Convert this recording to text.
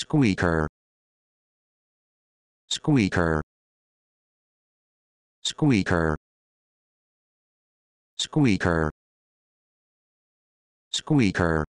squeaker squeaker squeaker squeaker squeaker